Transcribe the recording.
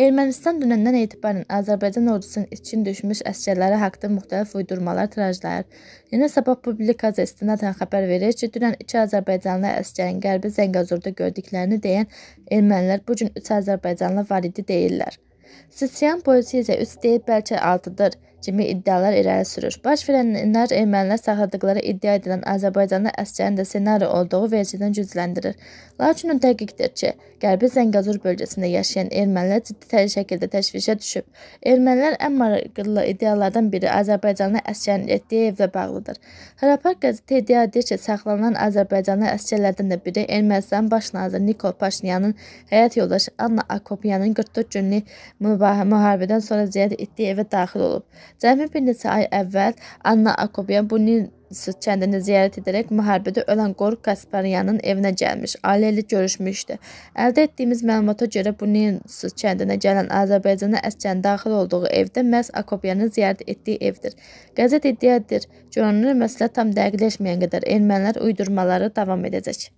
Ermənistan dönəndən etibarən Azərbaycan ordusunun itkin düşmüş əsgərləri haqqında müxtəlif uydurmalar tirajlayır. Yeni Sabah publikası istinadən xəbər verir ki, dünən iki Azərbaycanlı əsgərin Qərbi Zəngəzurda gördüklərini deyən ermənilər bu gün üç Azərbaycanlı var idi deyirlər. Sisiyan polisi isə üç deyib, bəlkə altıdır kimi iddialar irəli sürür. Baş verənlər ermənilər saxladıqları iddia edilən Azərbaycanlı əsgərin də ssenari olduğu versiyadan gücləndirir. Lakin o dəqiqdir ki, Qərbi Zəngəzur bölgəsində yaşayan ermənilər ciddi şəkildə təşvişə düşüb. Ermənilər ən maraqlı iddialardan biri Azərbaycanlı əsgərin etdiyi evlə bağlıdır. Harapark qəzeti iddia edir ki, saxlanılan Azərbaycanlı əsgərlərdən də biri Ermənistan baş naziri Nikol Paşinyanın həyat yoldaşı Anna Akopyanın 44 günlük mübahisə müharibədən sonra ziyarət etdiyi evə daxil olub. Cəmi bir neçə ay əvvəl Anna Akobyan bu Nilsus kəndini ziyarət edərək müharibədə ölən Qorq Kasparyanın evinə gəlmiş, ailə ilə görüşmüşdü. Əldə etdiyimiz məlumata görə bu Nilsus kəndinə gələn Azərbaycanlı əsgərin daxil olduğu evdə məhz Akobyanın ziyarət etdiyi evdir. Qəzet iddiadır, görünür məsələ tam dəqiqləşməyən qədər ermənilər uydurmaları davam edəcək.